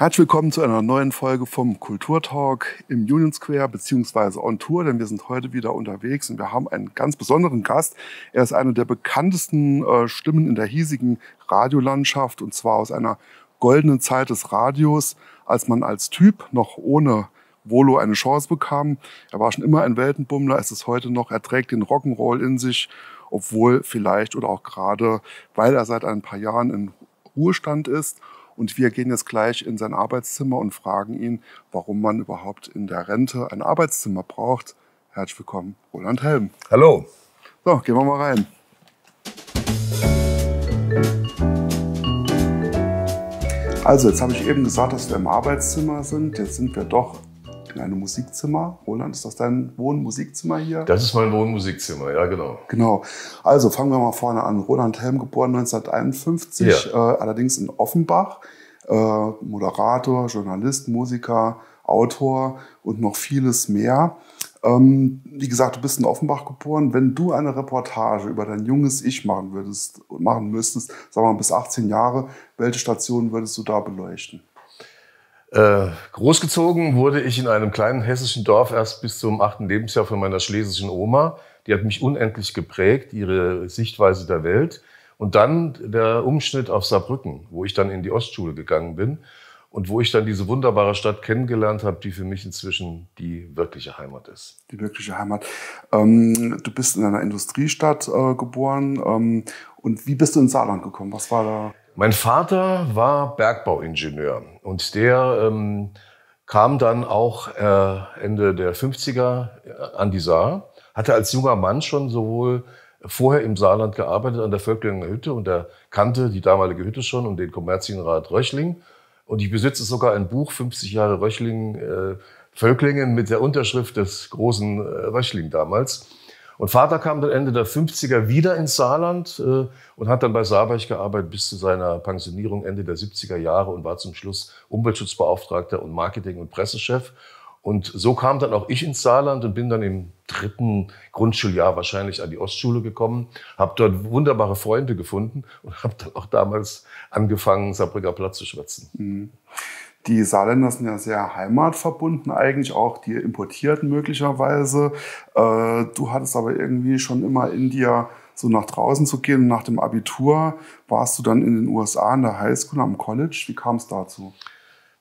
Herzlich willkommen zu einer neuen Folge vom Kulturtalk im Union Square bzw. on Tour, denn wir sind heute wieder unterwegs und wir haben einen ganz besonderen Gast. Er ist eine der bekanntesten äh, Stimmen in der hiesigen Radiolandschaft und zwar aus einer goldenen Zeit des Radios, als man als Typ noch ohne Volo eine Chance bekam. Er war schon immer ein Weltenbummler, ist es heute noch, er trägt den Rock'n'Roll in sich, obwohl vielleicht oder auch gerade, weil er seit ein paar Jahren in Ruhestand ist und wir gehen jetzt gleich in sein Arbeitszimmer und fragen ihn, warum man überhaupt in der Rente ein Arbeitszimmer braucht. Herzlich willkommen, Roland Helm. Hallo. So, gehen wir mal rein. Also, jetzt habe ich eben gesagt, dass wir im Arbeitszimmer sind. Jetzt sind wir doch in einem Musikzimmer. Roland, ist das dein Wohnmusikzimmer hier? Das ist mein Wohnmusikzimmer, ja, genau. Genau. Also fangen wir mal vorne an. Roland Helm, geboren 1951, ja. äh, allerdings in Offenbach. Äh, Moderator, Journalist, Musiker, Autor und noch vieles mehr. Ähm, wie gesagt, du bist in Offenbach geboren. Wenn du eine Reportage über dein junges Ich machen würdest, machen müsstest, sagen wir mal bis 18 Jahre, welche Station würdest du da beleuchten? Äh, großgezogen wurde ich in einem kleinen hessischen Dorf erst bis zum achten Lebensjahr von meiner schlesischen Oma. Die hat mich unendlich geprägt, ihre Sichtweise der Welt. Und dann der Umschnitt auf Saarbrücken, wo ich dann in die Ostschule gegangen bin und wo ich dann diese wunderbare Stadt kennengelernt habe, die für mich inzwischen die wirkliche Heimat ist. Die wirkliche Heimat. Ähm, du bist in einer Industriestadt äh, geboren. Ähm, und wie bist du ins Saarland gekommen? Was war da? Mein Vater war Bergbauingenieur und der ähm, kam dann auch äh, Ende der 50er äh, an die Saar, hatte als junger Mann schon sowohl vorher im Saarland gearbeitet an der Völklinger Hütte und er kannte die damalige Hütte schon und den Kommerzienrat Röchling. Und ich besitze sogar ein Buch, 50 Jahre Röchling, äh, Völklingen, mit der Unterschrift des großen äh, Röchling damals. Und Vater kam dann Ende der 50er wieder ins Saarland äh, und hat dann bei Saarbeich gearbeitet bis zu seiner Pensionierung Ende der 70er Jahre und war zum Schluss Umweltschutzbeauftragter und Marketing- und Pressechef. Und so kam dann auch ich ins Saarland und bin dann im dritten Grundschuljahr wahrscheinlich an die Ostschule gekommen, habe dort wunderbare Freunde gefunden und habe dann auch damals angefangen, Saarbrücker Platz zu schwätzen. Mhm. Die Saarländer sind ja sehr heimatverbunden eigentlich, auch die Importierten möglicherweise. Äh, du hattest aber irgendwie schon immer in dir so nach draußen zu gehen. nach dem Abitur warst du dann in den USA in der Highschool, am College. Wie kam es dazu?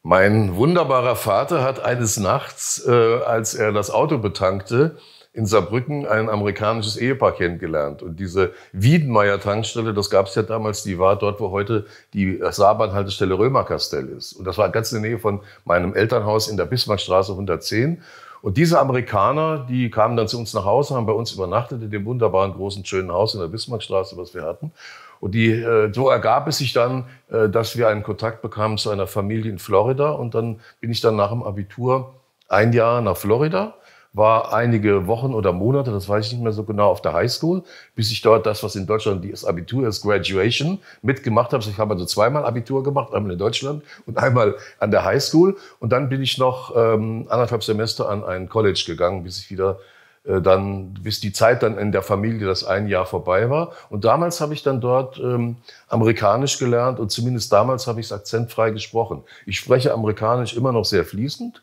Mein wunderbarer Vater hat eines Nachts, äh, als er das Auto betankte, in Saarbrücken ein amerikanisches Ehepaar kennengelernt. Und diese Wiedenmeier-Tankstelle, das gab es ja damals, die war dort, wo heute die Saarbahnhaltestelle Römerkastell ist. Und das war ganz in der Nähe von meinem Elternhaus in der Bismarckstraße 110. Und diese Amerikaner, die kamen dann zu uns nach Hause, haben bei uns übernachtet in dem wunderbaren, großen, schönen Haus in der Bismarckstraße, was wir hatten. Und die, äh, so ergab es sich dann, äh, dass wir einen Kontakt bekamen zu einer Familie in Florida. Und dann bin ich dann nach dem Abitur ein Jahr nach Florida war einige Wochen oder Monate, das weiß ich nicht mehr so genau, auf der Highschool, bis ich dort das, was in Deutschland das Abitur ist, Graduation, mitgemacht habe. Ich habe also zweimal Abitur gemacht, einmal in Deutschland und einmal an der Highschool. Und dann bin ich noch ähm, anderthalb Semester an ein College gegangen, bis ich wieder äh, dann, bis die Zeit dann in der Familie das ein Jahr vorbei war. Und damals habe ich dann dort ähm, Amerikanisch gelernt und zumindest damals habe ich es akzentfrei gesprochen. Ich spreche Amerikanisch immer noch sehr fließend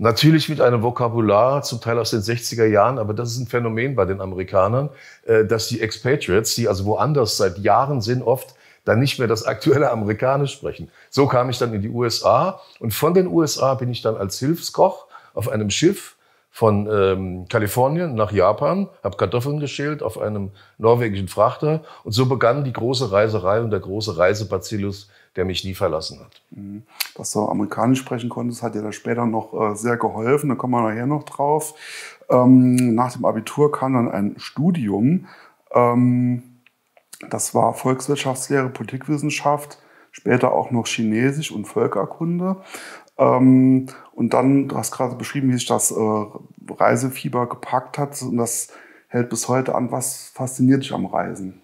Natürlich mit einem Vokabular, zum Teil aus den 60er Jahren, aber das ist ein Phänomen bei den Amerikanern, äh, dass die Expatriates, die also woanders seit Jahren sind, oft dann nicht mehr das aktuelle Amerikanisch sprechen. So kam ich dann in die USA und von den USA bin ich dann als Hilfskoch auf einem Schiff von ähm, Kalifornien nach Japan, habe Kartoffeln geschält auf einem norwegischen Frachter und so begann die große Reiserei und der große Reisebacillus, der mich nie verlassen hat. Mhm. Dass du amerikanisch sprechen konntest, hat dir da später noch äh, sehr geholfen. Da kommen wir nachher noch drauf. Ähm, nach dem Abitur kam dann ein Studium. Ähm, das war Volkswirtschaftslehre, Politikwissenschaft, später auch noch Chinesisch und Völkerkunde. Ähm, und dann, du hast gerade beschrieben, wie sich das äh, Reisefieber gepackt hat. Und das hält bis heute an. Was fasziniert dich am Reisen?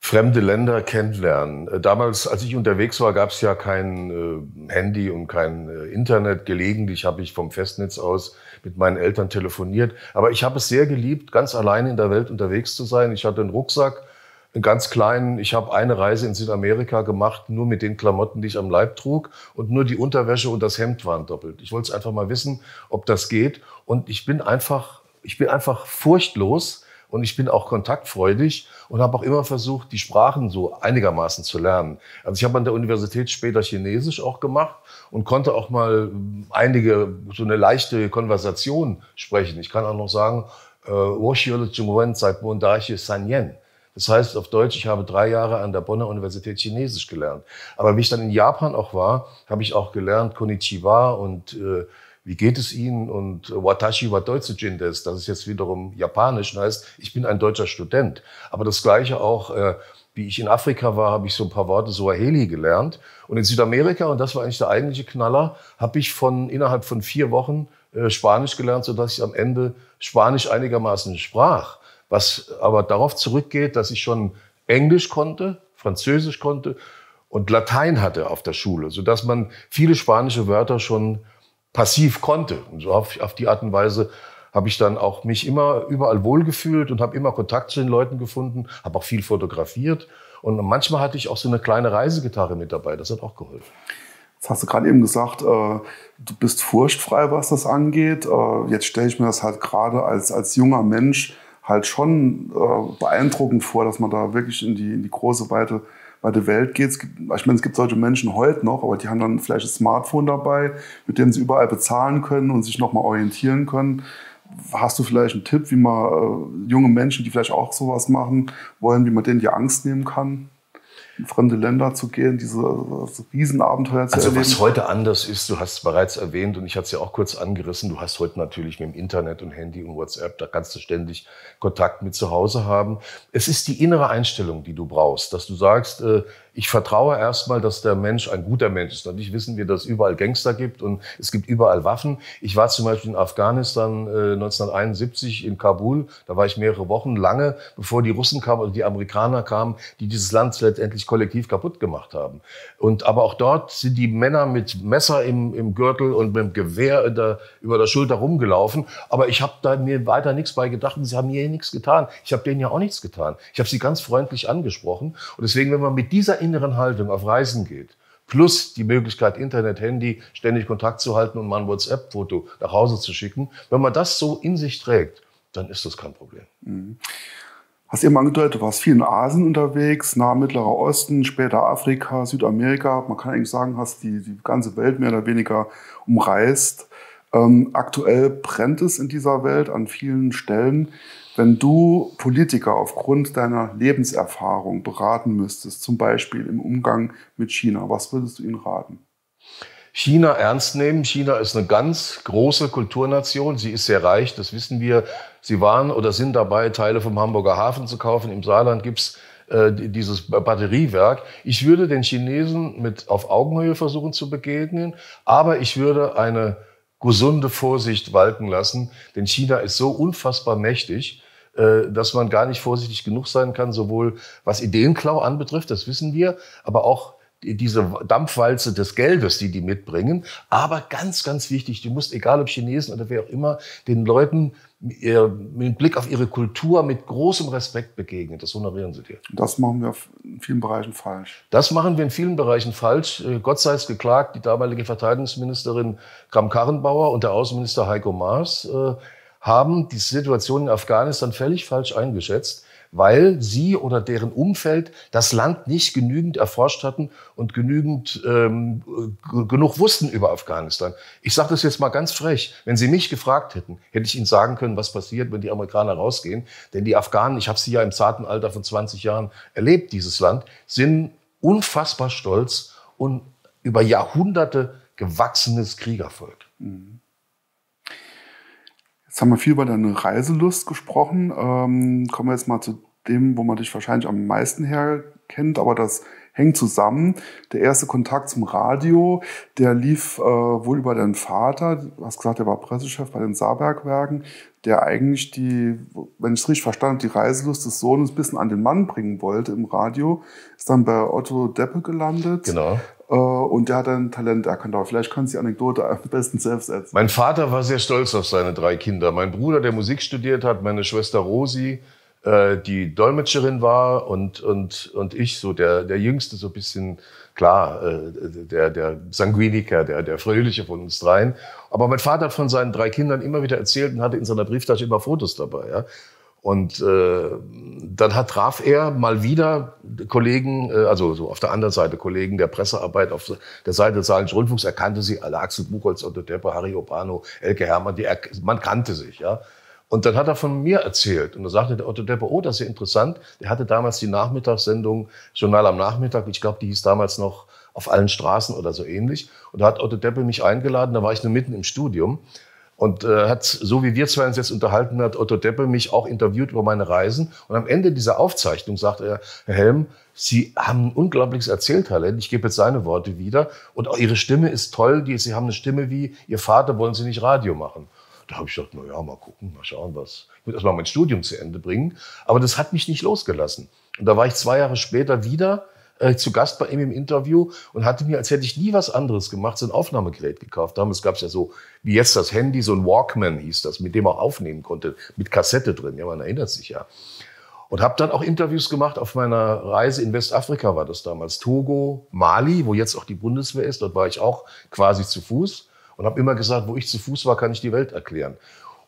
fremde Länder kennenlernen. Äh, damals, als ich unterwegs war, gab es ja kein äh, Handy und kein äh, Internet. Gelegentlich habe ich vom Festnetz aus mit meinen Eltern telefoniert. Aber ich habe es sehr geliebt, ganz alleine in der Welt unterwegs zu sein. Ich hatte einen Rucksack, einen ganz kleinen. Ich habe eine Reise in Südamerika gemacht, nur mit den Klamotten, die ich am Leib trug. Und nur die Unterwäsche und das Hemd waren doppelt. Ich wollte es einfach mal wissen, ob das geht. Und ich bin einfach, ich bin einfach furchtlos und ich bin auch kontaktfreudig und habe auch immer versucht, die Sprachen so einigermaßen zu lernen. Also ich habe an der Universität später Chinesisch auch gemacht und konnte auch mal ähm, einige, so eine leichte Konversation sprechen. Ich kann auch noch sagen, äh, Sanyen. Das heißt auf Deutsch, ich habe drei Jahre an der Bonner Universität Chinesisch gelernt. Aber wie ich dann in Japan auch war, habe ich auch gelernt Konnichiwa und äh, wie geht es Ihnen? Und äh, Watashi wa Deutsche Jindes, das ist jetzt wiederum japanisch heißt, ich bin ein deutscher Student. Aber das Gleiche auch, äh, wie ich in Afrika war, habe ich so ein paar Worte Swahili gelernt. Und in Südamerika, und das war eigentlich der eigentliche Knaller, habe ich von innerhalb von vier Wochen äh, Spanisch gelernt, sodass ich am Ende Spanisch einigermaßen sprach. Was aber darauf zurückgeht, dass ich schon Englisch konnte, Französisch konnte und Latein hatte auf der Schule, sodass man viele spanische Wörter schon passiv konnte. Und so auf, auf die Art und Weise habe ich dann auch mich immer überall wohlgefühlt und habe immer Kontakt zu den Leuten gefunden, habe auch viel fotografiert und manchmal hatte ich auch so eine kleine Reisegitarre mit dabei, das hat auch geholfen. Jetzt hast du gerade eben gesagt, äh, du bist furchtfrei, was das angeht. Äh, jetzt stelle ich mir das halt gerade als, als junger Mensch halt schon äh, beeindruckend vor, dass man da wirklich in die, in die große, weite weil der Welt geht. Ich meine, es gibt solche Menschen heute noch, aber die haben dann vielleicht ein Smartphone dabei, mit dem sie überall bezahlen können und sich nochmal orientieren können. Hast du vielleicht einen Tipp, wie man äh, junge Menschen, die vielleicht auch sowas machen wollen, wie man denen die Angst nehmen kann? in fremde Länder zu gehen, diese also Riesenabenteuer zu also erleben. Was heute anders ist, du hast es bereits erwähnt und ich hatte es ja auch kurz angerissen, du hast heute natürlich mit dem Internet und Handy und WhatsApp, da kannst du ständig Kontakt mit zu Hause haben. Es ist die innere Einstellung, die du brauchst, dass du sagst, äh, ich vertraue erstmal, dass der Mensch ein guter Mensch ist. Natürlich wissen wir, dass es überall Gangster gibt und es gibt überall Waffen. Ich war zum Beispiel in Afghanistan äh, 1971 in Kabul. Da war ich mehrere Wochen, lange bevor die Russen kamen, oder die Amerikaner kamen, die dieses Land letztendlich kollektiv kaputt gemacht haben. Und aber auch dort sind die Männer mit Messer im, im Gürtel und mit dem Gewehr der, über der Schulter rumgelaufen. Aber ich habe da mir weiter nichts bei gedacht und sie haben mir nichts getan. Ich habe denen ja auch nichts getan. Ich habe sie ganz freundlich angesprochen. Und deswegen, wenn man mit dieser inneren Haltung auf Reisen geht, plus die Möglichkeit, Internet, Handy, ständig Kontakt zu halten und mal ein WhatsApp-Foto nach Hause zu schicken, wenn man das so in sich trägt, dann ist das kein Problem. Mhm. Hast eben angedeutet, du warst viel in Asien unterwegs, nahe Mittlerer Osten, später Afrika, Südamerika. Man kann eigentlich sagen, hast die, die ganze Welt mehr oder weniger umreist. Ähm, aktuell brennt es in dieser Welt an vielen Stellen. Wenn du Politiker aufgrund deiner Lebenserfahrung beraten müsstest, zum Beispiel im Umgang mit China, was würdest du ihnen raten? China ernst nehmen. China ist eine ganz große Kulturnation. Sie ist sehr reich, das wissen wir. Sie waren oder sind dabei, Teile vom Hamburger Hafen zu kaufen. Im Saarland gibt's äh, dieses Batteriewerk. Ich würde den Chinesen mit auf Augenhöhe versuchen zu begegnen, aber ich würde eine gesunde Vorsicht walten lassen, denn China ist so unfassbar mächtig, äh, dass man gar nicht vorsichtig genug sein kann, sowohl was Ideenklau anbetrifft, das wissen wir, aber auch diese Dampfwalze des Geldes, die die mitbringen. Aber ganz, ganz wichtig, du musst, egal ob Chinesen oder wer auch immer, den Leuten mit Blick auf ihre Kultur mit großem Respekt begegnen. Das honorieren sie dir. Das machen wir in vielen Bereichen falsch. Das machen wir in vielen Bereichen falsch. Äh, Gott sei es geklagt, die damalige Verteidigungsministerin Kram Karrenbauer und der Außenminister Heiko Maas. Äh, haben die Situation in Afghanistan völlig falsch eingeschätzt, weil sie oder deren Umfeld das Land nicht genügend erforscht hatten und genügend ähm, genug wussten über Afghanistan. Ich sage das jetzt mal ganz frech. Wenn Sie mich gefragt hätten, hätte ich Ihnen sagen können, was passiert, wenn die Amerikaner rausgehen. Denn die Afghanen, ich habe sie ja im zarten Alter von 20 Jahren erlebt, dieses Land, sind unfassbar stolz und über Jahrhunderte gewachsenes Kriegervolk. Mhm. Jetzt haben wir viel über deine Reiselust gesprochen. Ähm, kommen wir jetzt mal zu dem, wo man dich wahrscheinlich am meisten herkennt, aber das hängt zusammen. Der erste Kontakt zum Radio, der lief äh, wohl über deinen Vater. Du hast gesagt, er war Pressechef bei den Saarbergwerken, der eigentlich die, wenn ich es richtig verstanden habe, die Reiselust des Sohnes ein bisschen an den Mann bringen wollte im Radio. Ist dann bei Otto Deppe gelandet. Genau. Äh, und der hat ein Talent erkannt. Aber vielleicht kannst du die Anekdote am besten selbst erzählen. Mein Vater war sehr stolz auf seine drei Kinder. Mein Bruder, der Musik studiert hat, meine Schwester Rosi, äh, die Dolmetscherin war und, und, und ich, so der, der Jüngste, so ein bisschen, klar, äh, der, der Sanguiniker, der, der Fröhliche von uns dreien. Aber mein Vater hat von seinen drei Kindern immer wieder erzählt und hatte in seiner Brieftasche immer Fotos dabei. Ja? Und äh, dann hat, traf er mal wieder Kollegen, äh, also so auf der anderen Seite Kollegen der Pressearbeit, auf der Seite des Saarländischen Rundfunks, er kannte sie alle, Axel Buchholz, Otto Deppe, Harry Obano, Elke Herrmann, die, man kannte sich, ja. Und dann hat er von mir erzählt. Und da sagte der Otto Deppe, oh, das ist ja interessant. Der hatte damals die Nachmittagssendung Journal am Nachmittag. Ich glaube, die hieß damals noch auf allen Straßen oder so ähnlich. Und da hat Otto Deppe mich eingeladen. Da war ich nur mitten im Studium. Und äh, hat, so wie wir zwei uns jetzt unterhalten, hat Otto Deppe mich auch interviewt über meine Reisen. Und am Ende dieser Aufzeichnung sagt er, Herr Helm, Sie haben ein unglaubliches Erzähltalent. Ich gebe jetzt seine Worte wieder. Und auch Ihre Stimme ist toll. Die, Sie haben eine Stimme wie Ihr Vater, wollen Sie nicht Radio machen? Da habe ich gedacht, na ja, mal gucken, mal schauen was. Ich muss erstmal mein Studium zu Ende bringen. Aber das hat mich nicht losgelassen. Und da war ich zwei Jahre später wieder äh, zu Gast bei ihm im Interview und hatte mir, als hätte ich nie was anderes gemacht, so ein Aufnahmegerät gekauft. Damals gab es ja so, wie jetzt das Handy, so ein Walkman hieß das, mit dem er aufnehmen konnte, mit Kassette drin. Ja, man erinnert sich ja. Und habe dann auch Interviews gemacht auf meiner Reise in Westafrika war das damals. Togo, Mali, wo jetzt auch die Bundeswehr ist, dort war ich auch quasi zu Fuß und habe immer gesagt, wo ich zu Fuß war, kann ich die Welt erklären.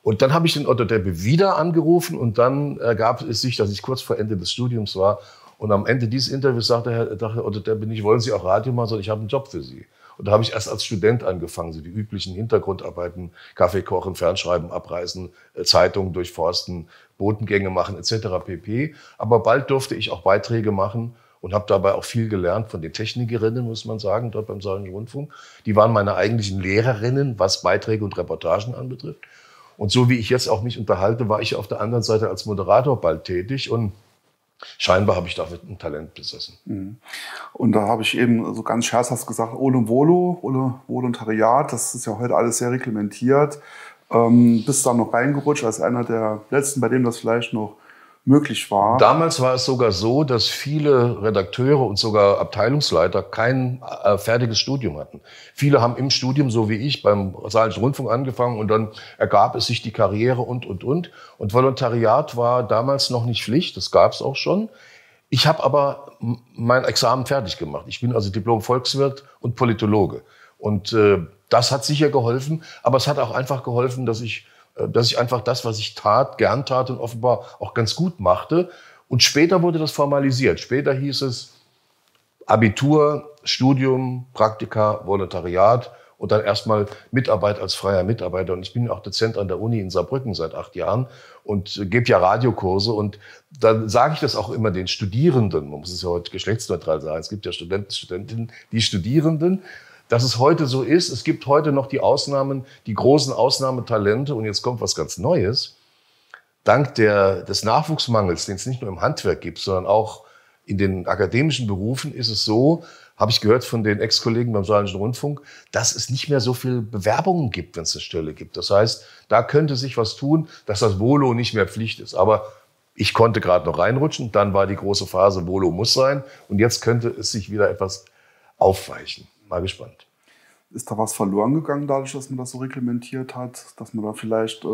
Und dann habe ich den Otto Deppe wieder angerufen und dann ergab äh, es sich, dass ich kurz vor Ende des Studiums war und am Ende dieses Interviews sagte Herr, dachte, oder der bin ich, wollen Sie auch Radio machen? Sondern ich habe einen Job für Sie. Und da habe ich erst als Student angefangen, so die üblichen Hintergrundarbeiten, Kaffee kochen, Fernschreiben abreißen, äh, Zeitungen durchforsten, Botengänge machen etc. pp. Aber bald durfte ich auch Beiträge machen und habe dabei auch viel gelernt von den Technikerinnen, muss man sagen, dort beim Saarländischen Rundfunk. Die waren meine eigentlichen Lehrerinnen, was Beiträge und Reportagen anbetrifft. Und so wie ich jetzt auch mich unterhalte, war ich auf der anderen Seite als Moderator bald tätig und Scheinbar habe ich damit ein Talent besessen. Mhm. Und da habe ich eben so ganz scherzhaft gesagt, ohne Volo, ohne Volontariat, das ist ja heute alles sehr reglementiert. Ähm, bist da noch reingerutscht als einer der Letzten, bei dem das vielleicht noch möglich war. Damals war es sogar so, dass viele Redakteure und sogar Abteilungsleiter kein äh, fertiges Studium hatten. Viele haben im Studium, so wie ich, beim Saalischen Rundfunk angefangen und dann ergab es sich die Karriere und, und, und. Und Volontariat war damals noch nicht Pflicht, das gab es auch schon. Ich habe aber mein Examen fertig gemacht. Ich bin also Diplom-Volkswirt und Politologe. Und äh, das hat sicher geholfen, aber es hat auch einfach geholfen, dass ich äh, dass ich einfach das, was ich tat, gern tat und offenbar auch ganz gut machte. Und später wurde das formalisiert. Später hieß es Abitur, Studium, Praktika, Volontariat und dann erstmal Mitarbeit als freier Mitarbeiter. Und ich bin auch Dozent an der Uni in Saarbrücken seit acht Jahren und gebe ja Radiokurse. Und dann sage ich das auch immer den Studierenden. Man muss es ja heute geschlechtsneutral sagen. Es gibt ja Studenten, Studentinnen, die Studierenden dass es heute so ist. Es gibt heute noch die Ausnahmen, die großen Ausnahmetalente. Und jetzt kommt was ganz Neues. Dank der, des Nachwuchsmangels, den es nicht nur im Handwerk gibt, sondern auch in den akademischen Berufen, ist es so, habe ich gehört von den Ex-Kollegen beim Saarländischen Rundfunk, dass es nicht mehr so viele Bewerbungen gibt, wenn es eine Stelle gibt. Das heißt, da könnte sich was tun, dass das Volo nicht mehr Pflicht ist. Aber ich konnte gerade noch reinrutschen, dann war die große Phase, Volo muss sein und jetzt könnte es sich wieder etwas aufweichen mal gespannt. Ist da was verloren gegangen, dadurch, dass man das so reglementiert hat, dass man da vielleicht, äh,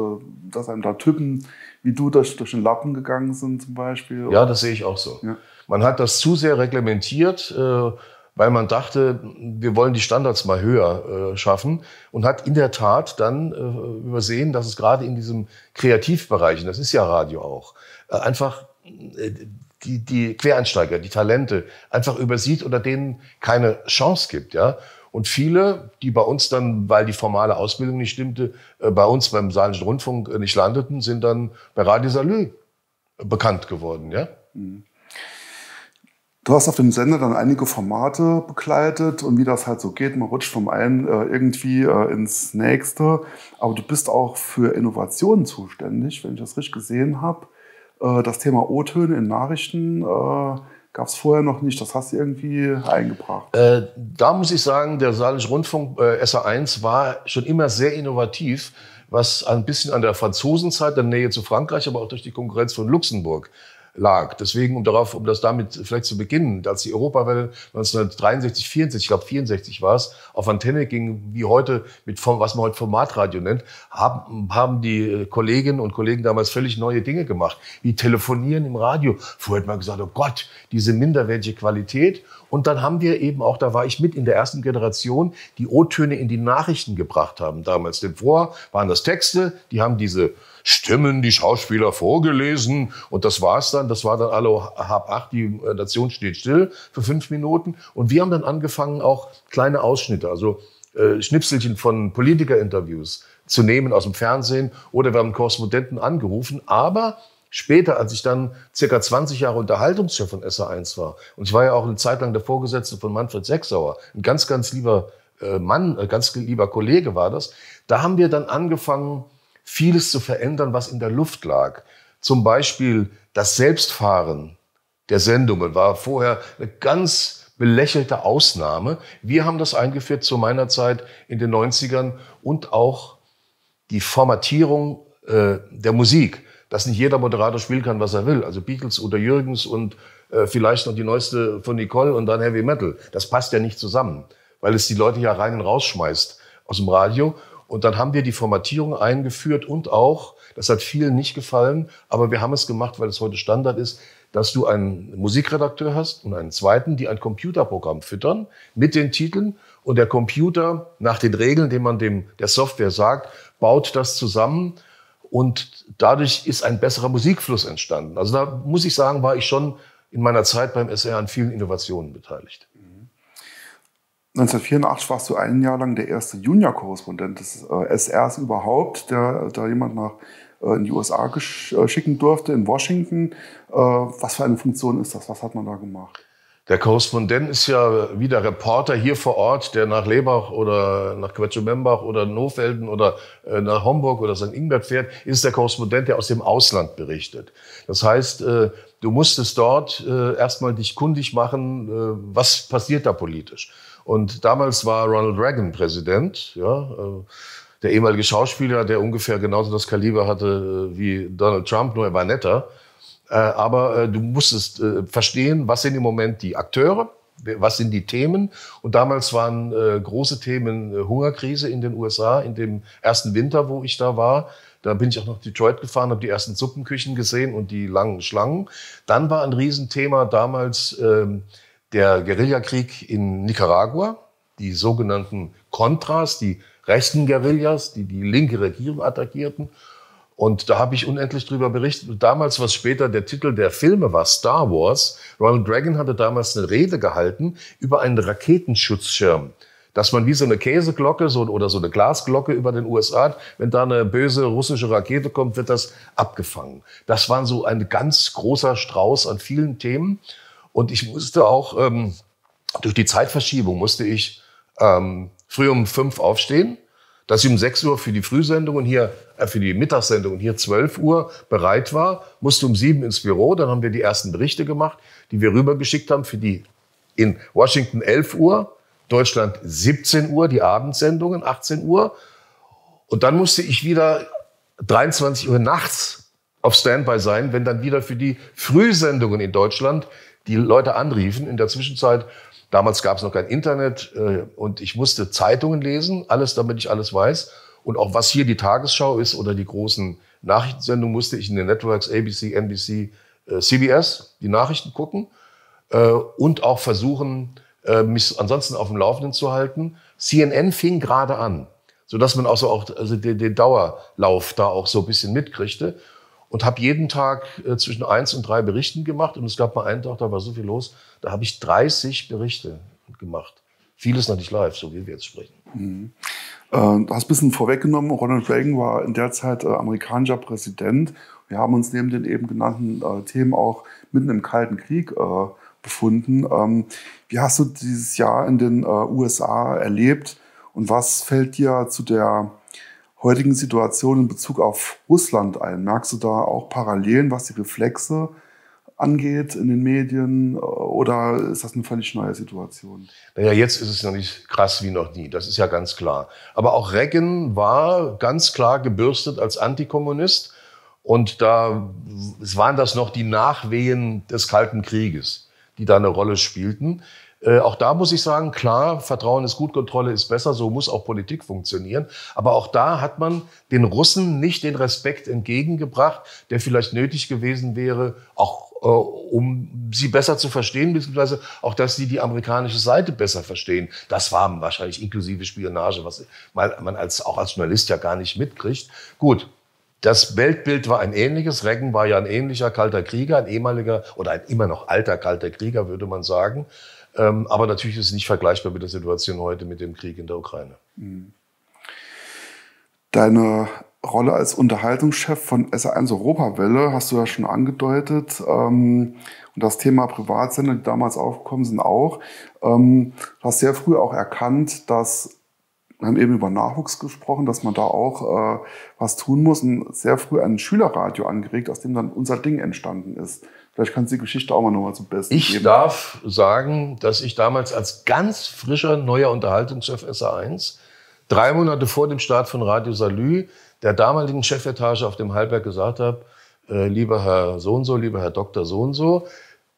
dass einem da Typen wie du durch, durch den Lappen gegangen sind zum Beispiel? Ja, das sehe ich auch so. Ja. Man hat das zu sehr reglementiert, äh, weil man dachte, wir wollen die Standards mal höher äh, schaffen und hat in der Tat dann übersehen, dass es gerade in diesem Kreativbereich, und das ist ja Radio auch, einfach die, die Quereinsteiger, die Talente einfach übersieht oder denen keine Chance gibt, ja. Und viele, die bei uns dann, weil die formale Ausbildung nicht stimmte, äh, bei uns beim Saarländischen Rundfunk äh, nicht landeten, sind dann bei Radio Salü bekannt geworden, ja. Du hast auf dem Sender dann einige Formate begleitet und wie das halt so geht, man rutscht vom einen äh, irgendwie äh, ins nächste. Aber du bist auch für Innovationen zuständig, wenn ich das richtig gesehen habe. Äh, das Thema O-Töne in Nachrichten äh, gab es vorher noch nicht. Das hast du irgendwie eingebracht. Äh, da muss ich sagen, der Saarländische Rundfunk äh, SA1 war schon immer sehr innovativ, was ein bisschen an der Franzosenzeit, der Nähe zu Frankreich, aber auch durch die Konkurrenz von Luxemburg lag. Deswegen, um darauf, um das damit vielleicht zu beginnen, als die Europawelle 1963, 64, ich glaube 64 war es, auf Antenne ging, wie heute mit was man heute Formatradio nennt, haben, haben die äh, Kolleginnen und Kollegen damals völlig neue Dinge gemacht, wie telefonieren im Radio. Vorher hat man gesagt, oh Gott, diese minderwertige Qualität. Und dann haben wir eben auch, da war ich mit in der ersten Generation, die O-Töne in die Nachrichten gebracht haben damals. Denn vorher waren das Texte, die haben diese Stimmen, die Schauspieler vorgelesen und das war's dann. Das war dann alle hab acht, die äh, Nation steht still für fünf Minuten. Und wir haben dann angefangen, auch kleine Ausschnitte, also äh, Schnipselchen von Politikerinterviews zu nehmen aus dem Fernsehen oder wir haben Korrespondenten angerufen, aber Später, als ich dann circa 20 Jahre Unterhaltungschef von SA1 war, und ich war ja auch eine Zeit lang der Vorgesetzte von Manfred Sechsauer, ein ganz, ganz lieber äh, Mann, äh, ganz lieber Kollege war das, da haben wir dann angefangen, vieles zu verändern, was in der Luft lag. Zum Beispiel das Selbstfahren der Sendungen war vorher eine ganz belächelte Ausnahme. Wir haben das eingeführt zu meiner Zeit in den 90ern und auch die Formatierung äh, der Musik, dass nicht jeder Moderator spielen kann, was er will. Also Beatles oder Jürgens und äh, vielleicht noch die neueste von Nicole und dann Heavy Metal. Das passt ja nicht zusammen, weil es die Leute ja rein und rausschmeißt aus dem Radio. Und dann haben wir die Formatierung eingeführt und auch, das hat vielen nicht gefallen, aber wir haben es gemacht, weil es heute Standard ist, dass du einen Musikredakteur hast und einen zweiten, die ein Computerprogramm füttern mit den Titeln und der Computer nach den Regeln, die man dem der Software sagt, baut das zusammen und dadurch ist ein besserer Musikfluss entstanden. Also da muss ich sagen, war ich schon in meiner Zeit beim SR an vielen Innovationen beteiligt. 1984 warst du ein Jahr lang der erste Junior-Korrespondent des äh, SRs überhaupt, der da jemand nach äh, in die USA äh, schicken durfte, in Washington. Äh, was für eine Funktion ist das? Was hat man da gemacht? Der Korrespondent ist ja wie der Reporter hier vor Ort, der nach Lebach oder nach Quetschemembach oder Nofelden oder äh, nach Homburg oder St. Ingbert fährt, ist der Korrespondent, der aus dem Ausland berichtet. Das heißt, du musstest dort erstmal dich kundig machen, was passiert da politisch. Und damals war Ronald Reagan Präsident, ja, äh, der ehemalige Schauspieler, der ungefähr genauso das Kaliber hatte äh, wie Donald Trump, nur er war netter. Äh, aber du musstest verstehen, was sind im Moment die Akteure, was sind die Themen? Und damals waren große Themen Hungerkrise in den USA, in dem ersten Winter, wo ich da war. Da bin ich auch nach Detroit gefahren, habe die ersten Suppenküchen gesehen und die langen Schlangen. Dann war ein Riesenthema damals ähm, der Guerillakrieg in Nicaragua, die sogenannten Contras, die rechten Guerillas, die die linke Regierung attackierten. Und da habe ich unendlich drüber berichtet. Damals, was später der Titel der Filme war, Star Wars, Ronald Reagan hatte damals eine Rede gehalten über einen Raketenschutzschirm. Dass man wie so eine Käseglocke so, oder so eine Glasglocke über den USA hat, wenn da eine böse russische Rakete kommt, wird das abgefangen. Das war so ein ganz großer Strauß an vielen Themen. Und ich musste auch, ähm, durch die Zeitverschiebung musste ich ähm, früh um fünf aufstehen, dass ich um sechs Uhr für die Frühsendung und hier, äh, für die Mittagssendung und hier zwölf Uhr bereit war, musste um sieben ins Büro, dann haben wir die ersten Berichte gemacht, die wir rübergeschickt haben für die in Washington 11 Uhr, Deutschland 17 Uhr, die Abendsendungen 18 Uhr. Und dann musste ich wieder 23 Uhr nachts auf Standby sein, wenn dann wieder für die Frühsendungen in Deutschland die Leute anriefen. In der Zwischenzeit, damals gab es noch kein Internet äh, und ich musste Zeitungen lesen, alles, damit ich alles weiß. Und auch was hier die Tagesschau ist oder die großen Nachrichtensendungen, musste ich in den Networks ABC, NBC, äh, CBS die Nachrichten gucken äh, und auch versuchen, äh, mich ansonsten auf dem Laufenden zu halten. CNN fing gerade an, sodass man auch so auch also den, den Dauerlauf da auch so ein bisschen mitkriegte und habe jeden Tag äh, zwischen eins und drei Berichten gemacht. Und es gab mal einen Tag, da war so viel los, da habe ich 30 Berichte gemacht. Vieles noch nicht live, so wie wir jetzt sprechen. Mhm. Äh, du hast ein bisschen vorweggenommen, Ronald Reagan war in der Zeit äh, amerikanischer Präsident. Wir haben uns neben den eben genannten äh, Themen auch mitten im Kalten Krieg äh, befunden. Ähm, wie hast du dieses Jahr in den äh, USA erlebt und was fällt dir zu der heutigen Situation in Bezug auf Russland ein? Merkst du da auch Parallelen, was die Reflexe angeht in den Medien? Äh, oder ist das eine völlig neue Situation? Naja, jetzt ist es noch nicht krass wie noch nie. Das ist ja ganz klar. Aber auch Reagan war ganz klar gebürstet als Antikommunist. Und da waren das noch die Nachwehen des Kalten Krieges, die da eine Rolle spielten. Äh, auch da muss ich sagen, klar, Vertrauen ist gut, Kontrolle ist besser, so muss auch Politik funktionieren. Aber auch da hat man den Russen nicht den Respekt entgegengebracht, der vielleicht nötig gewesen wäre, auch äh, um sie besser zu verstehen, beziehungsweise auch, dass sie die amerikanische Seite besser verstehen. Das war wahrscheinlich inklusive Spionage, was man als, auch als Journalist ja gar nicht mitkriegt. Gut, das Weltbild war ein ähnliches. Reagan war ja ein ähnlicher kalter Krieger, ein ehemaliger oder ein immer noch alter kalter Krieger, würde man sagen. Ähm, aber natürlich ist es nicht vergleichbar mit der Situation heute mit dem Krieg in der Ukraine. Hm. Deine Rolle als Unterhaltungschef von SA1 Europawelle hast du ja schon angedeutet. Ähm, und das Thema Privatsender, die damals aufgekommen sind, auch. Ähm, du hast sehr früh auch erkannt, dass wir haben eben über Nachwuchs gesprochen, dass man da auch äh, was tun muss und sehr früh ein Schülerradio angeregt, aus dem dann unser Ding entstanden ist. Vielleicht kannst du die Geschichte auch mal nochmal zum Besten ich geben. Ich darf sagen, dass ich damals als ganz frischer neuer Unterhaltungschef SA1 drei Monate vor dem Start von Radio Salü der damaligen Chefetage auf dem Halberg gesagt habe, äh, lieber Herr so und so, lieber Herr Doktor so und so,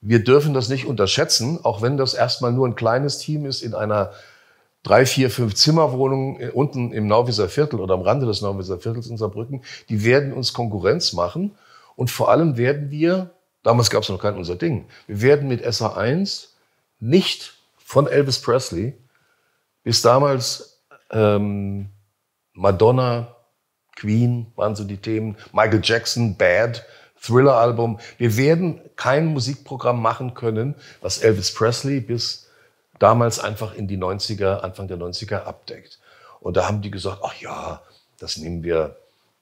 wir dürfen das nicht unterschätzen, auch wenn das erstmal nur ein kleines Team ist in einer drei, vier, fünf Zimmerwohnung äh, unten im Nauwieser Viertel oder am Rande des Nauwieser Viertels in Saarbrücken, die werden uns Konkurrenz machen. Und vor allem werden wir Damals gab es noch kein unser Ding. Wir werden mit SA1 nicht von Elvis Presley bis damals ähm, Madonna, Queen waren so die Themen, Michael Jackson, Bad, Thriller-Album. Wir werden kein Musikprogramm machen können, was Elvis Presley bis damals einfach in die 90er, Anfang der 90er abdeckt. Und da haben die gesagt, ach ja, das nehmen wir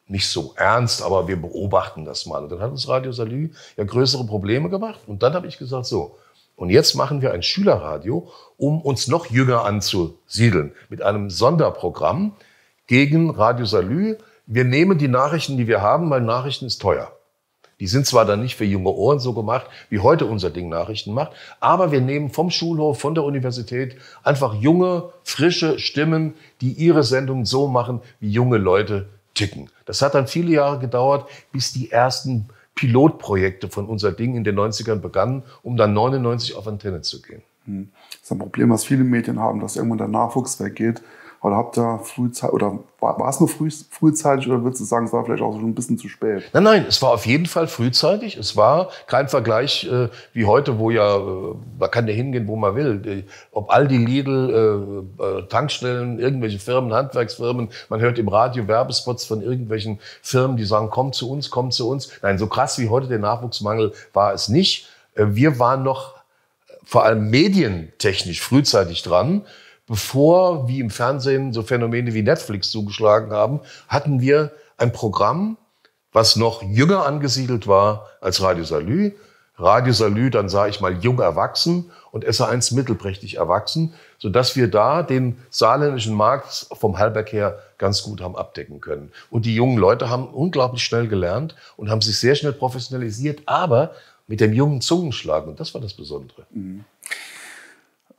nicht so ernst, aber wir beobachten das mal. Und dann hat uns Radio Salü ja größere Probleme gemacht. Und dann habe ich gesagt, so, und jetzt machen wir ein Schülerradio, um uns noch jünger anzusiedeln, mit einem Sonderprogramm gegen Radio Salü. Wir nehmen die Nachrichten, die wir haben, weil Nachrichten ist teuer. Die sind zwar dann nicht für junge Ohren so gemacht, wie heute unser Ding Nachrichten macht, aber wir nehmen vom Schulhof, von der Universität einfach junge, frische Stimmen, die ihre Sendung so machen, wie junge Leute ticken. Das hat dann viele Jahre gedauert, bis die ersten Pilotprojekte von unser Ding in den 90ern begannen, um dann 99 auf Antenne zu gehen. Hm. Das ist ein Problem, was viele Medien haben, dass irgendwann der Nachwuchs weggeht. Oder habt ihr frühzeitig, oder war, war es nur früh, frühzeitig oder würdest du sagen, es war vielleicht auch schon ein bisschen zu spät? Nein, nein, es war auf jeden Fall frühzeitig. Es war kein Vergleich äh, wie heute, wo ja, man äh, kann ja hingehen, wo man will. Ob all die Lidl, äh, äh, Tankstellen, irgendwelche Firmen, Handwerksfirmen, man hört im Radio Werbespots von irgendwelchen Firmen, die sagen, komm zu uns, komm zu uns. Nein, so krass wie heute der Nachwuchsmangel war es nicht. Äh, wir waren noch vor allem medientechnisch frühzeitig dran bevor, wie im Fernsehen, so Phänomene wie Netflix zugeschlagen haben, hatten wir ein Programm, was noch jünger angesiedelt war als Radio Salü. Radio Salü, dann sah ich mal jung erwachsen und SA1 mittelprächtig erwachsen, sodass wir da den saarländischen Markt vom Halberg her ganz gut haben abdecken können. Und die jungen Leute haben unglaublich schnell gelernt und haben sich sehr schnell professionalisiert, aber mit dem jungen Zungenschlag. Und das war das Besondere. Mhm.